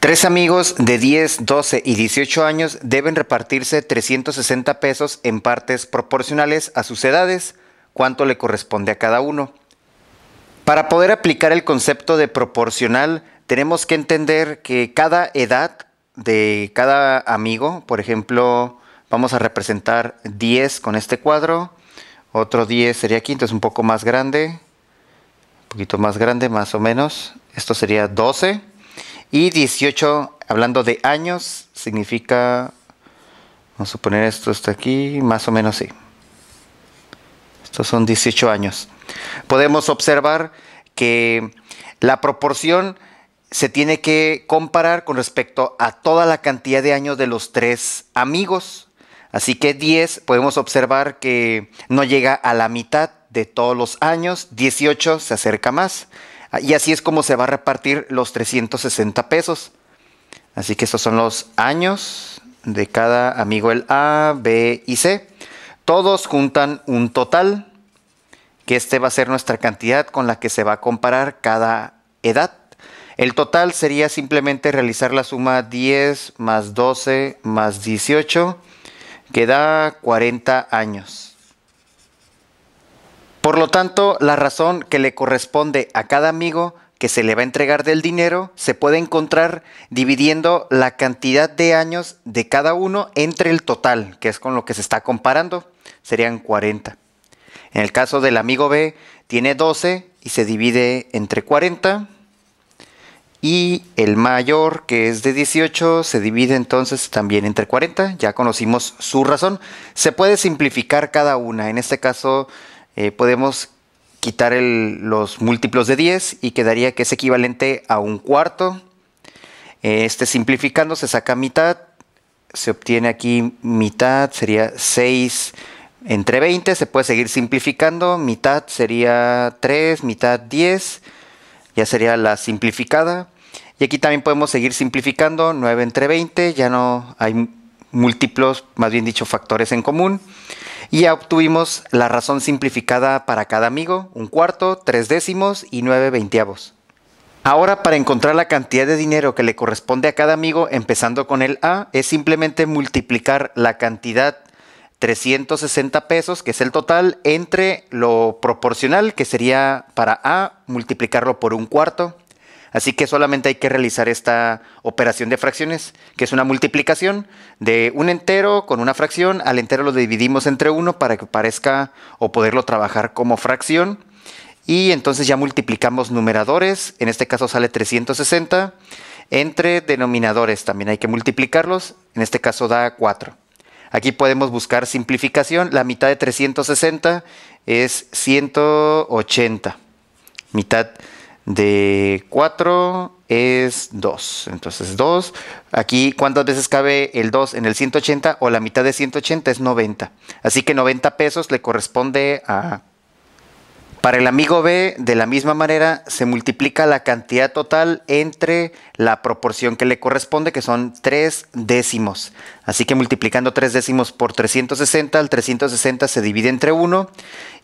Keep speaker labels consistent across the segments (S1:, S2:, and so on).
S1: Tres amigos de 10, 12 y 18 años deben repartirse 360 pesos en partes proporcionales a sus edades, cuánto le corresponde a cada uno. Para poder aplicar el concepto de proporcional, tenemos que entender que cada edad de cada amigo, por ejemplo, vamos a representar 10 con este cuadro, otro 10 sería aquí, entonces un poco más grande, un poquito más grande más o menos, esto sería 12 y 18, hablando de años, significa, vamos a poner esto hasta aquí, más o menos sí. Estos son 18 años. Podemos observar que la proporción se tiene que comparar con respecto a toda la cantidad de años de los tres amigos. Así que 10 podemos observar que no llega a la mitad de todos los años, 18 se acerca más. Ah, y así es como se va a repartir los 360 pesos. Así que estos son los años de cada amigo, el A, B y C. Todos juntan un total, que este va a ser nuestra cantidad con la que se va a comparar cada edad. El total sería simplemente realizar la suma 10 más 12 más 18, que da 40 años. Por lo tanto, la razón que le corresponde a cada amigo que se le va a entregar del dinero se puede encontrar dividiendo la cantidad de años de cada uno entre el total, que es con lo que se está comparando, serían 40. En el caso del amigo B, tiene 12 y se divide entre 40. Y el mayor, que es de 18, se divide entonces también entre 40. Ya conocimos su razón. Se puede simplificar cada una. En este caso, eh, podemos quitar los múltiplos de 10 y quedaría que es equivalente a un cuarto. Eh, este simplificando se saca mitad, se obtiene aquí mitad, sería 6 entre 20, se puede seguir simplificando, mitad sería 3, mitad 10, ya sería la simplificada. Y aquí también podemos seguir simplificando, 9 entre 20, ya no hay múltiplos, más bien dicho, factores en común. Y ya obtuvimos la razón simplificada para cada amigo, un cuarto, tres décimos y nueve veintiavos. Ahora para encontrar la cantidad de dinero que le corresponde a cada amigo, empezando con el A, es simplemente multiplicar la cantidad 360 pesos, que es el total, entre lo proporcional, que sería para A, multiplicarlo por un cuarto, Así que solamente hay que realizar esta operación de fracciones, que es una multiplicación de un entero con una fracción. Al entero lo dividimos entre uno para que parezca o poderlo trabajar como fracción. Y entonces ya multiplicamos numeradores, en este caso sale 360, entre denominadores también hay que multiplicarlos, en este caso da 4. Aquí podemos buscar simplificación, la mitad de 360 es 180. Mitad de 4 es 2. Entonces 2. Aquí, ¿cuántas veces cabe el 2 en el 180? O la mitad de 180 es 90. Así que 90 pesos le corresponde a para el amigo B, de la misma manera, se multiplica la cantidad total entre la proporción que le corresponde, que son 3 décimos. Así que multiplicando tres décimos por 360, el 360 se divide entre 1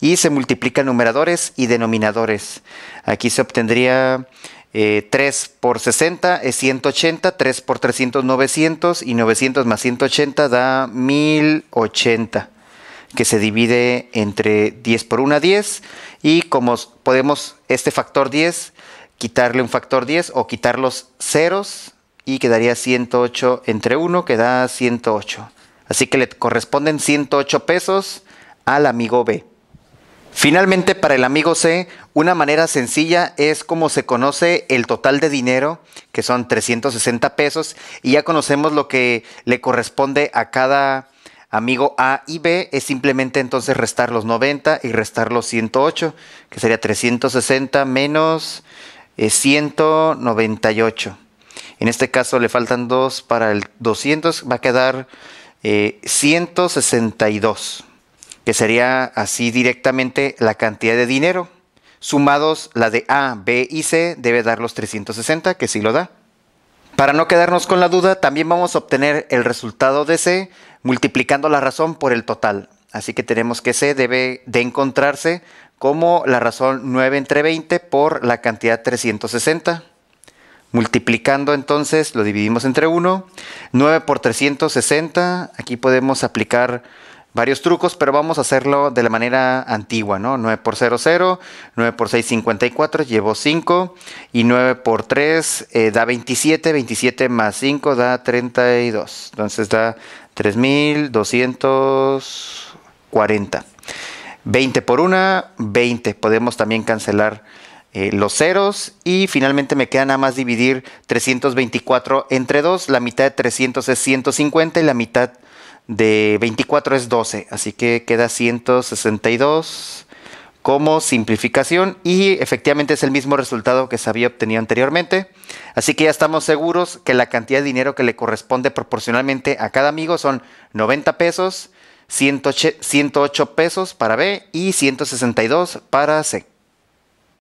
S1: y se multiplican numeradores y denominadores. Aquí se obtendría 3 eh, por 60 es 180, 3 por 300 900 y 900 más 180 da 1080 que se divide entre 10 por 1 a 10 y como podemos este factor 10 quitarle un factor 10 o quitar los ceros y quedaría 108 entre 1 que da 108. Así que le corresponden 108 pesos al amigo B. Finalmente, para el amigo C, una manera sencilla es como se conoce el total de dinero, que son 360 pesos, y ya conocemos lo que le corresponde a cada amigo A y B es simplemente entonces restar los 90 y restar los 108, que sería 360 menos 198. Eh, en este caso le faltan dos para el 200, va a quedar 162, eh, que sería así directamente la cantidad de dinero. Sumados la de A, B y C debe dar los 360, que sí lo da. Para no quedarnos con la duda, también vamos a obtener el resultado de C multiplicando la razón por el total. Así que tenemos que C debe de encontrarse como la razón 9 entre 20 por la cantidad 360. Multiplicando entonces, lo dividimos entre 1. 9 por 360, aquí podemos aplicar varios trucos, pero vamos a hacerlo de la manera antigua, ¿no? 9 por 0, 0, 9 por 6, 54, llevo 5, y 9 por 3 eh, da 27, 27 más 5 da 32, entonces da 3240. 20 por 1, 20, podemos también cancelar. Eh, los ceros y finalmente me queda nada más dividir 324 entre 2, la mitad de 300 es 150 y la mitad de 24 es 12, así que queda 162 como simplificación y efectivamente es el mismo resultado que se había obtenido anteriormente. Así que ya estamos seguros que la cantidad de dinero que le corresponde proporcionalmente a cada amigo son 90 pesos, 108 pesos para B y 162 para C.